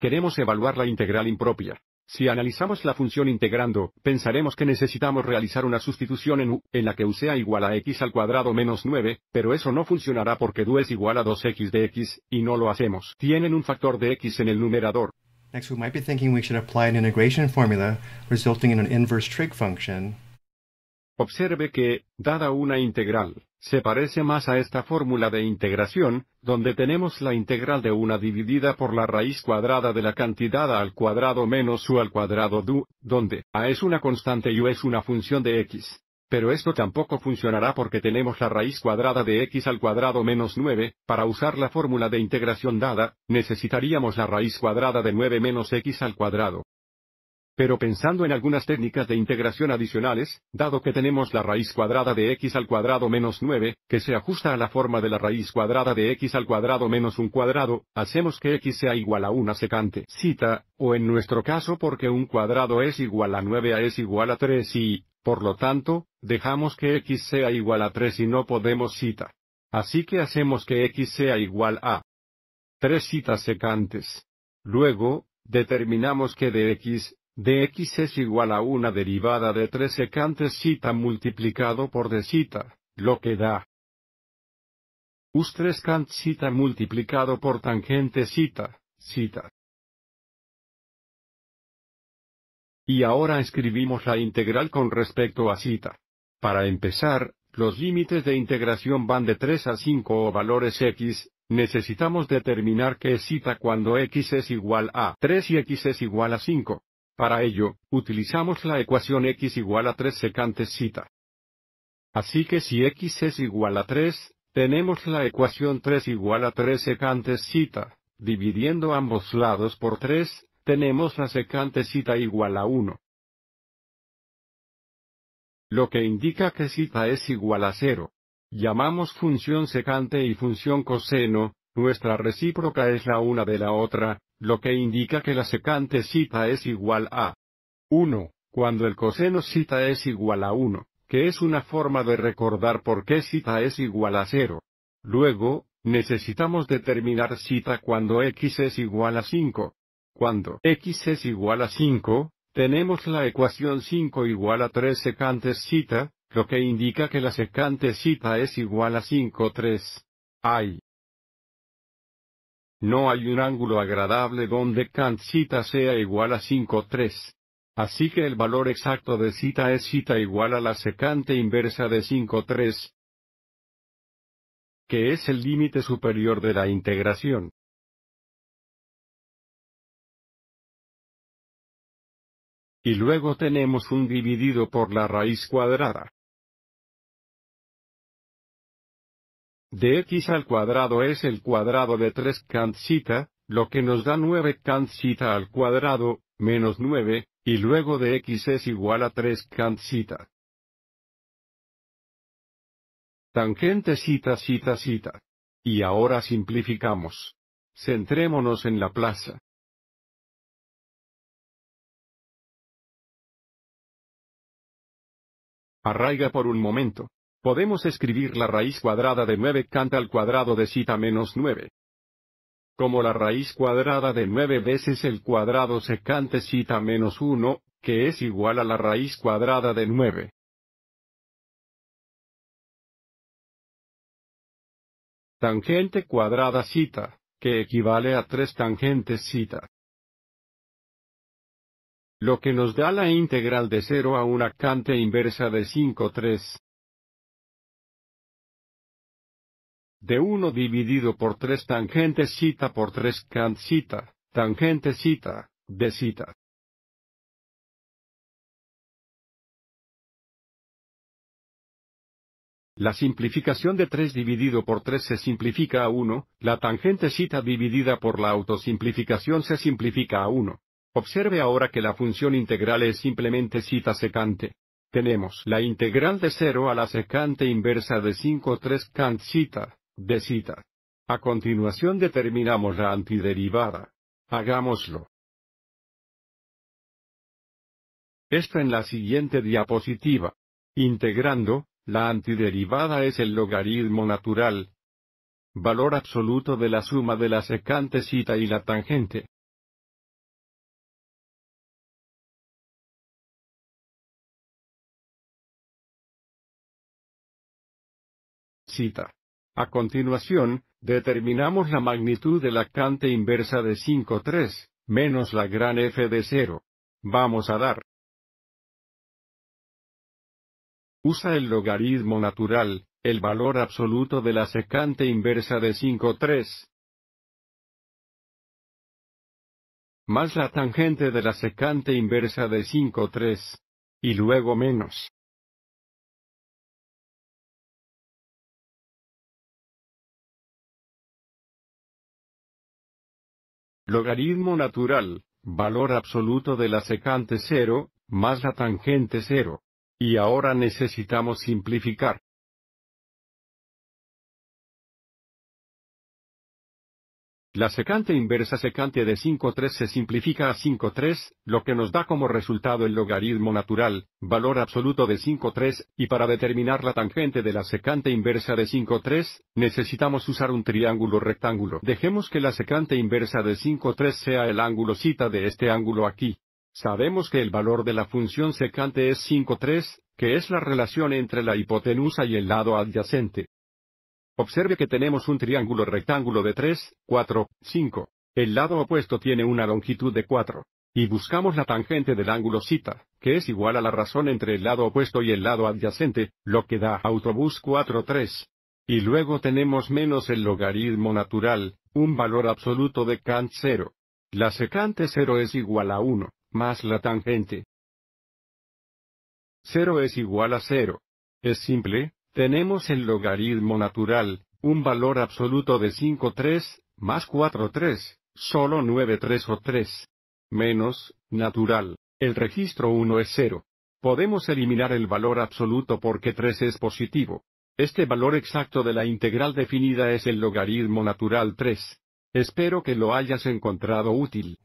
Queremos evaluar la integral impropia. Si analizamos la función integrando, pensaremos que necesitamos realizar una sustitución en u, en la que u sea igual a x al cuadrado menos 9, pero eso no funcionará porque du es igual a 2x de x, y no lo hacemos. Tienen un factor de x en el numerador. Next, we might be thinking we should apply an integration formula resulting an inverse trig function Observe que, dada una integral, se parece más a esta fórmula de integración, donde tenemos la integral de una dividida por la raíz cuadrada de la cantidad a al cuadrado menos u al cuadrado du, donde a es una constante y u es una función de x. Pero esto tampoco funcionará porque tenemos la raíz cuadrada de x al cuadrado menos 9, para usar la fórmula de integración dada, necesitaríamos la raíz cuadrada de 9 menos x al cuadrado. Pero pensando en algunas técnicas de integración adicionales, dado que tenemos la raíz cuadrada de x al cuadrado menos 9, que se ajusta a la forma de la raíz cuadrada de x al cuadrado menos un cuadrado, hacemos que x sea igual a una secante. Cita, o en nuestro caso porque un cuadrado es igual a 9 a es igual a 3 y, por lo tanto, dejamos que x sea igual a 3 y no podemos cita. Así que hacemos que x sea igual a 3 citas secantes. Luego, determinamos que de x, de x es igual a una derivada de 3 secantes cita multiplicado por d cita, lo que da us 3 cant zeta multiplicado por tangente cita, zeta. Y ahora escribimos la integral con respecto a cita. Para empezar, los límites de integración van de 3 a 5 o valores x, necesitamos determinar qué es zeta cuando x es igual a 3 y x es igual a 5. Para ello, utilizamos la ecuación x igual a 3 secante cita. Así que si x es igual a 3, tenemos la ecuación 3 igual a 3 secantes cita. Dividiendo ambos lados por 3, tenemos la secante cita igual a 1. Lo que indica que cita es igual a 0. Llamamos función secante y función coseno, nuestra recíproca es la una de la otra, lo que indica que la secante cita es igual a 1, cuando el coseno cita es igual a 1, que es una forma de recordar por qué cita es igual a 0. Luego, necesitamos determinar cita cuando x es igual a 5. Cuando x es igual a 5, tenemos la ecuación 5 igual a 3 secantes cita, lo que indica que la secante cita es igual a 5 3. Ay. No hay un ángulo agradable donde Kant cita sea igual a 5 3. Así que el valor exacto de cita es cita igual a la secante inversa de 5 3. que es el límite superior de la integración. Y luego tenemos un dividido por la raíz cuadrada. de x al cuadrado es el cuadrado de 3 cancita, lo que nos da 9 cancita al cuadrado, menos 9, y luego de x es igual a 3 cancita. Tangente cita cita cita. Y ahora simplificamos. Centrémonos en la plaza. Arraiga por un momento. Podemos escribir la raíz cuadrada de 9 canta al cuadrado de cita menos 9. Como la raíz cuadrada de 9 veces el cuadrado secante cita menos 1, que es igual a la raíz cuadrada de 9. Tangente cuadrada cita, que equivale a 3 tangentes cita. lo que nos da la integral de 0 a una cante inversa de 5 3. de 1 dividido por 3 tangente cita por 3 cant cita, tangente cita, de cita. La simplificación de 3 dividido por 3 se simplifica a 1, la tangente cita dividida por la autosimplificación se simplifica a 1. Observe ahora que la función integral es simplemente cita secante. Tenemos la integral de 0 a la secante inversa de 5 3 cant cita, de cita. A continuación determinamos la antiderivada. Hagámoslo. Esto en la siguiente diapositiva. Integrando, la antiderivada es el logaritmo natural. Valor absoluto de la suma de la secante cita y la tangente. Cita. A continuación, determinamos la magnitud de la cante inversa de 5,3, menos la gran f de 0. Vamos a dar. Usa el logaritmo natural, el valor absoluto de la secante inversa de 5,3. Más la tangente de la secante inversa de 5,3. Y luego menos. Logaritmo natural, valor absoluto de la secante cero, más la tangente cero. Y ahora necesitamos simplificar. La secante inversa secante de 5,3 se simplifica a 5,3, lo que nos da como resultado el logaritmo natural, valor absoluto de 5,3, y para determinar la tangente de la secante inversa de 5,3, necesitamos usar un triángulo rectángulo. Dejemos que la secante inversa de 5,3 sea el ángulo cita de este ángulo aquí. Sabemos que el valor de la función secante es 5,3, que es la relación entre la hipotenusa y el lado adyacente. Observe que tenemos un triángulo rectángulo de 3, 4, 5. El lado opuesto tiene una longitud de 4. Y buscamos la tangente del ángulo cita, que es igual a la razón entre el lado opuesto y el lado adyacente, lo que da autobús 4, 3. Y luego tenemos menos el logaritmo natural, un valor absoluto de Kant 0. La secante 0 es igual a 1, más la tangente. 0 es igual a 0. Es simple, tenemos el logaritmo natural, un valor absoluto de 5,3, más 4,3, solo 9,3 o 3. Menos, natural, el registro 1 es 0. Podemos eliminar el valor absoluto porque 3 es positivo. Este valor exacto de la integral definida es el logaritmo natural 3. Espero que lo hayas encontrado útil.